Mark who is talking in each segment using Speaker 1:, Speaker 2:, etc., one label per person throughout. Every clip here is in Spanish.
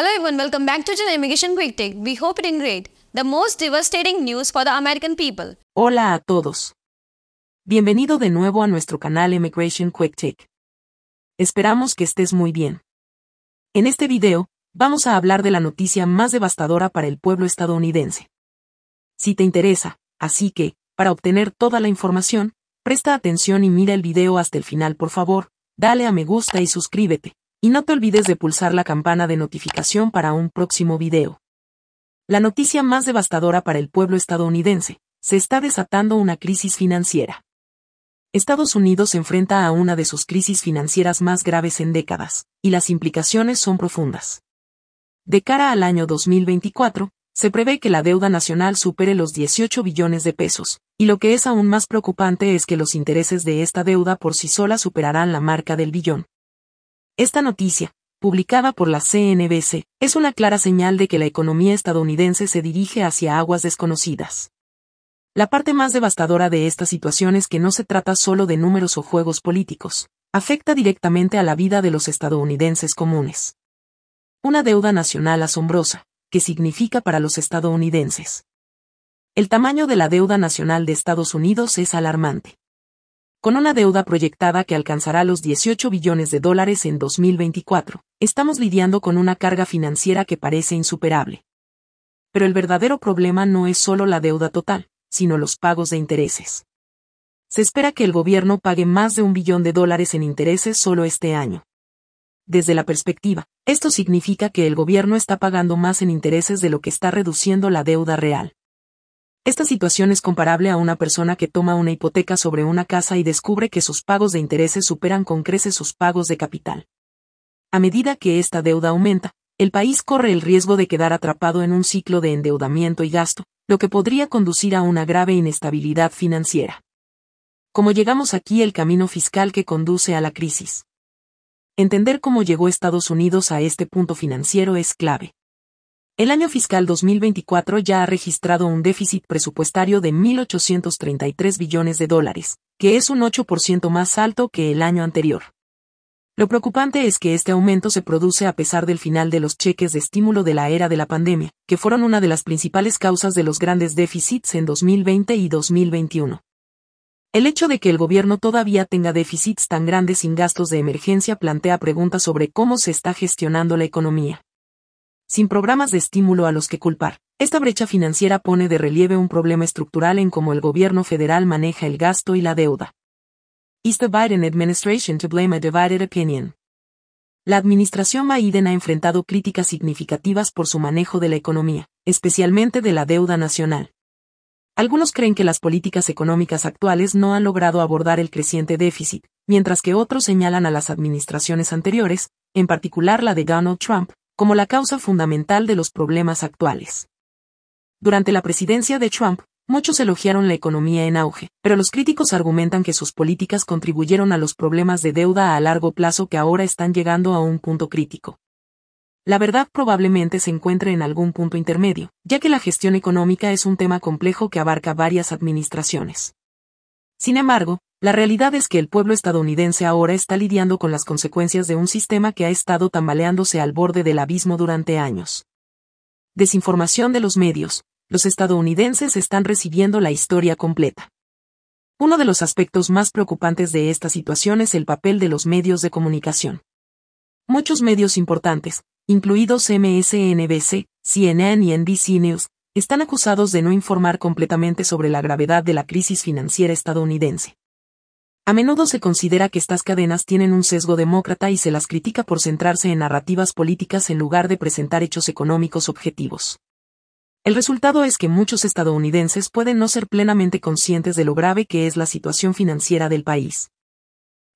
Speaker 1: Hello everyone, welcome back to Immigration Quick Take. We hope The most devastating news for the American people.
Speaker 2: Hola a todos. Bienvenido de nuevo a nuestro canal Immigration Quick Take. Esperamos que estés muy bien. En este video, vamos a hablar de la noticia más devastadora para el pueblo estadounidense. Si te interesa, así que, para obtener toda la información, presta atención y mira el video hasta el final por favor, dale a me gusta y suscríbete. Y no te olvides de pulsar la campana de notificación para un próximo video. La noticia más devastadora para el pueblo estadounidense, se está desatando una crisis financiera. Estados Unidos se enfrenta a una de sus crisis financieras más graves en décadas, y las implicaciones son profundas. De cara al año 2024, se prevé que la deuda nacional supere los 18 billones de pesos, y lo que es aún más preocupante es que los intereses de esta deuda por sí sola superarán la marca del billón, esta noticia, publicada por la CNBC, es una clara señal de que la economía estadounidense se dirige hacia aguas desconocidas. La parte más devastadora de esta situación es que no se trata solo de números o juegos políticos, afecta directamente a la vida de los estadounidenses comunes. Una deuda nacional asombrosa, que significa para los estadounidenses. El tamaño de la deuda nacional de Estados Unidos es alarmante. Con una deuda proyectada que alcanzará los 18 billones de dólares en 2024, estamos lidiando con una carga financiera que parece insuperable. Pero el verdadero problema no es solo la deuda total, sino los pagos de intereses. Se espera que el gobierno pague más de un billón de dólares en intereses solo este año. Desde la perspectiva, esto significa que el gobierno está pagando más en intereses de lo que está reduciendo la deuda real. Esta situación es comparable a una persona que toma una hipoteca sobre una casa y descubre que sus pagos de intereses superan con creces sus pagos de capital. A medida que esta deuda aumenta, el país corre el riesgo de quedar atrapado en un ciclo de endeudamiento y gasto, lo que podría conducir a una grave inestabilidad financiera. Como llegamos aquí el camino fiscal que conduce a la crisis? Entender cómo llegó Estados Unidos a este punto financiero es clave. El año fiscal 2024 ya ha registrado un déficit presupuestario de 1.833 billones de dólares, que es un 8% más alto que el año anterior. Lo preocupante es que este aumento se produce a pesar del final de los cheques de estímulo de la era de la pandemia, que fueron una de las principales causas de los grandes déficits en 2020 y 2021. El hecho de que el gobierno todavía tenga déficits tan grandes sin gastos de emergencia plantea preguntas sobre cómo se está gestionando la economía sin programas de estímulo a los que culpar. Esta brecha financiera pone de relieve un problema estructural en cómo el gobierno federal maneja el gasto y la deuda. Is the Biden administration to blame a divided opinion? La administración Biden ha enfrentado críticas significativas por su manejo de la economía, especialmente de la deuda nacional. Algunos creen que las políticas económicas actuales no han logrado abordar el creciente déficit, mientras que otros señalan a las administraciones anteriores, en particular la de Donald Trump, como la causa fundamental de los problemas actuales. Durante la presidencia de Trump, muchos elogiaron la economía en auge, pero los críticos argumentan que sus políticas contribuyeron a los problemas de deuda a largo plazo que ahora están llegando a un punto crítico. La verdad probablemente se encuentre en algún punto intermedio, ya que la gestión económica es un tema complejo que abarca varias administraciones. Sin embargo, la realidad es que el pueblo estadounidense ahora está lidiando con las consecuencias de un sistema que ha estado tambaleándose al borde del abismo durante años. Desinformación de los medios. Los estadounidenses están recibiendo la historia completa. Uno de los aspectos más preocupantes de esta situación es el papel de los medios de comunicación. Muchos medios importantes, incluidos MSNBC, CNN y NBC News, están acusados de no informar completamente sobre la gravedad de la crisis financiera estadounidense. A menudo se considera que estas cadenas tienen un sesgo demócrata y se las critica por centrarse en narrativas políticas en lugar de presentar hechos económicos objetivos. El resultado es que muchos estadounidenses pueden no ser plenamente conscientes de lo grave que es la situación financiera del país.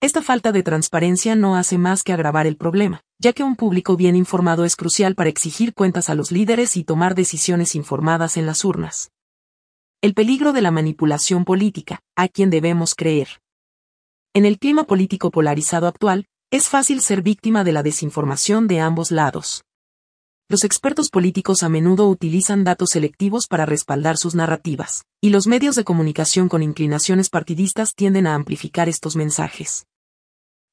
Speaker 2: Esta falta de transparencia no hace más que agravar el problema, ya que un público bien informado es crucial para exigir cuentas a los líderes y tomar decisiones informadas en las urnas. El peligro de la manipulación política, a quien debemos creer. En el clima político polarizado actual, es fácil ser víctima de la desinformación de ambos lados. Los expertos políticos a menudo utilizan datos selectivos para respaldar sus narrativas, y los medios de comunicación con inclinaciones partidistas tienden a amplificar estos mensajes.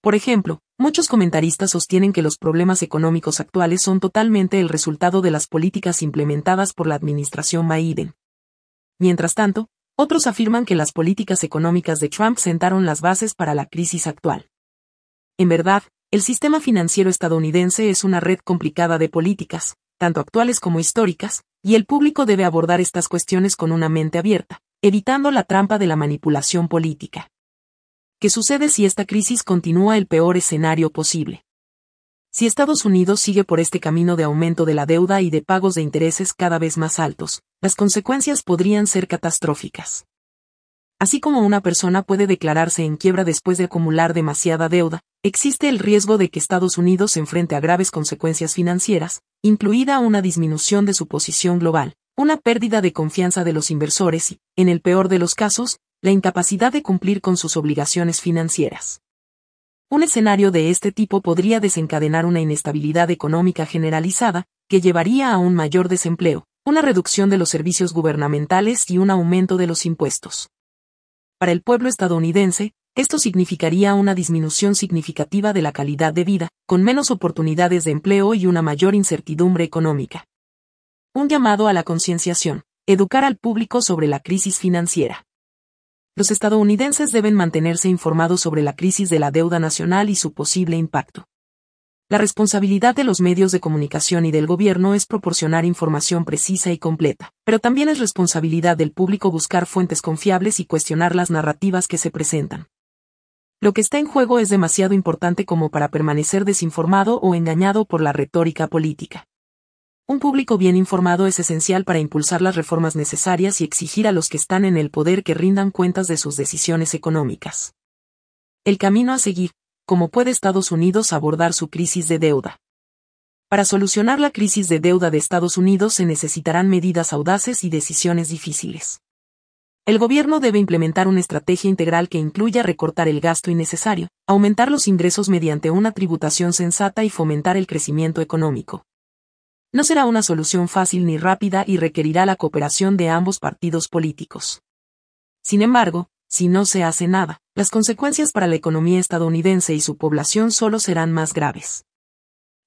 Speaker 2: Por ejemplo, muchos comentaristas sostienen que los problemas económicos actuales son totalmente el resultado de las políticas implementadas por la administración Biden. Mientras tanto, otros afirman que las políticas económicas de Trump sentaron las bases para la crisis actual. En verdad, el sistema financiero estadounidense es una red complicada de políticas, tanto actuales como históricas, y el público debe abordar estas cuestiones con una mente abierta, evitando la trampa de la manipulación política. ¿Qué sucede si esta crisis continúa el peor escenario posible? Si Estados Unidos sigue por este camino de aumento de la deuda y de pagos de intereses cada vez más altos, las consecuencias podrían ser catastróficas. Así como una persona puede declararse en quiebra después de acumular demasiada deuda, existe el riesgo de que Estados Unidos se enfrente a graves consecuencias financieras, incluida una disminución de su posición global, una pérdida de confianza de los inversores y, en el peor de los casos, la incapacidad de cumplir con sus obligaciones financieras. Un escenario de este tipo podría desencadenar una inestabilidad económica generalizada, que llevaría a un mayor desempleo, una reducción de los servicios gubernamentales y un aumento de los impuestos. Para el pueblo estadounidense, esto significaría una disminución significativa de la calidad de vida, con menos oportunidades de empleo y una mayor incertidumbre económica. Un llamado a la concienciación, educar al público sobre la crisis financiera los estadounidenses deben mantenerse informados sobre la crisis de la deuda nacional y su posible impacto. La responsabilidad de los medios de comunicación y del gobierno es proporcionar información precisa y completa, pero también es responsabilidad del público buscar fuentes confiables y cuestionar las narrativas que se presentan. Lo que está en juego es demasiado importante como para permanecer desinformado o engañado por la retórica política. Un público bien informado es esencial para impulsar las reformas necesarias y exigir a los que están en el poder que rindan cuentas de sus decisiones económicas. El camino a seguir, como puede Estados Unidos abordar su crisis de deuda. Para solucionar la crisis de deuda de Estados Unidos se necesitarán medidas audaces y decisiones difíciles. El gobierno debe implementar una estrategia integral que incluya recortar el gasto innecesario, aumentar los ingresos mediante una tributación sensata y fomentar el crecimiento económico no será una solución fácil ni rápida y requerirá la cooperación de ambos partidos políticos. Sin embargo, si no se hace nada, las consecuencias para la economía estadounidense y su población solo serán más graves.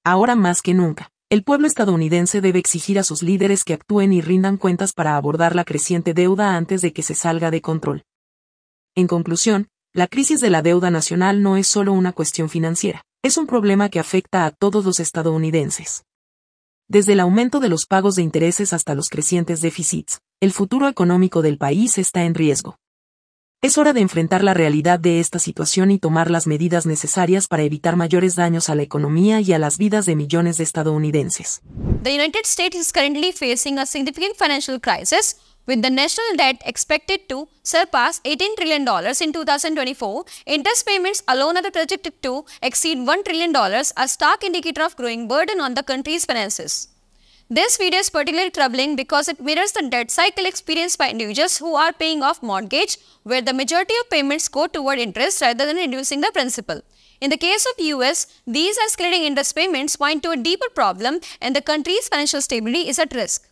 Speaker 2: Ahora más que nunca, el pueblo estadounidense debe exigir a sus líderes que actúen y rindan cuentas para abordar la creciente deuda antes de que se salga de control. En conclusión, la crisis de la deuda nacional no es solo una cuestión financiera, es un problema que afecta a todos los estadounidenses. Desde el aumento de los pagos de intereses hasta los crecientes déficits, el futuro económico del país está en riesgo. Es hora de enfrentar la realidad de esta situación y tomar las medidas necesarias para evitar mayores daños a la economía y a las vidas de millones de estadounidenses.
Speaker 1: With the national debt expected to surpass $18 trillion in 2024, interest payments alone are projected to exceed $1 trillion, a stark indicator of growing burden on the country's finances. This video is particularly troubling because it mirrors the debt cycle experienced by individuals who are paying off mortgage, where the majority of payments go toward interest rather than reducing the principal. In the case of US, these escalating interest payments point to a deeper problem and the country's financial stability is at risk.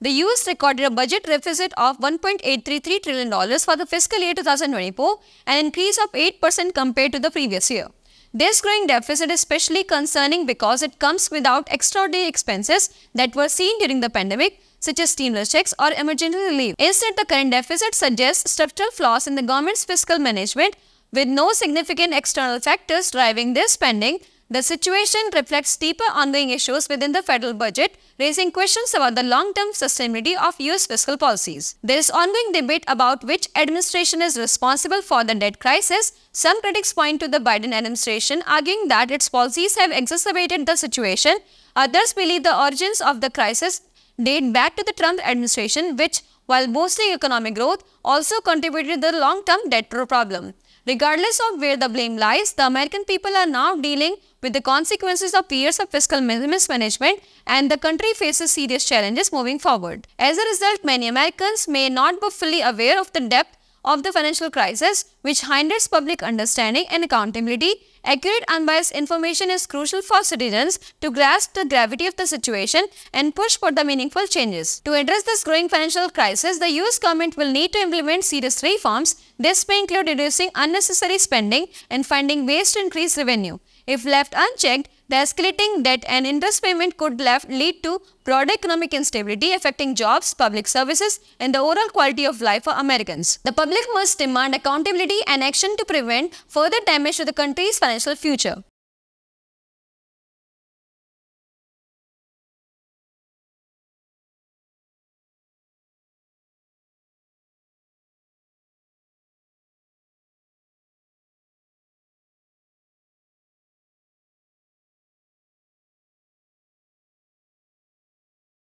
Speaker 1: The US recorded a budget deficit of $1.833 trillion for the fiscal year 2024, an increase of 8% compared to the previous year. This growing deficit is especially concerning because it comes without extraordinary expenses that were seen during the pandemic, such as stimulus checks or emergency relief. Instead, the current deficit suggests structural flaws in the government's fiscal management with no significant external factors driving this spending the situation reflects deeper ongoing issues within the federal budget, raising questions about the long-term sustainability of US fiscal policies. There is ongoing debate about which administration is responsible for the debt crisis. Some critics point to the Biden administration, arguing that its policies have exacerbated the situation. Others believe the origins of the crisis date back to the Trump administration, which, while boosting economic growth, also contributed to the long-term debt problem. Regardless of where the blame lies, the American people are now dealing with the consequences of years of fiscal mismanagement and the country faces serious challenges moving forward. As a result, many Americans may not be fully aware of the depth of the financial crisis which hinders public understanding and accountability, accurate unbiased information is crucial for citizens to grasp the gravity of the situation and push for the meaningful changes. To address this growing financial crisis, the US government will need to implement serious reforms. This may include reducing unnecessary spending and finding ways to increase revenue. If left unchecked, the escalating debt and interest payment could left lead to broad economic instability affecting jobs, public services, and the overall quality of life for Americans. The public must demand accountability and action to prevent further damage to the country's financial future.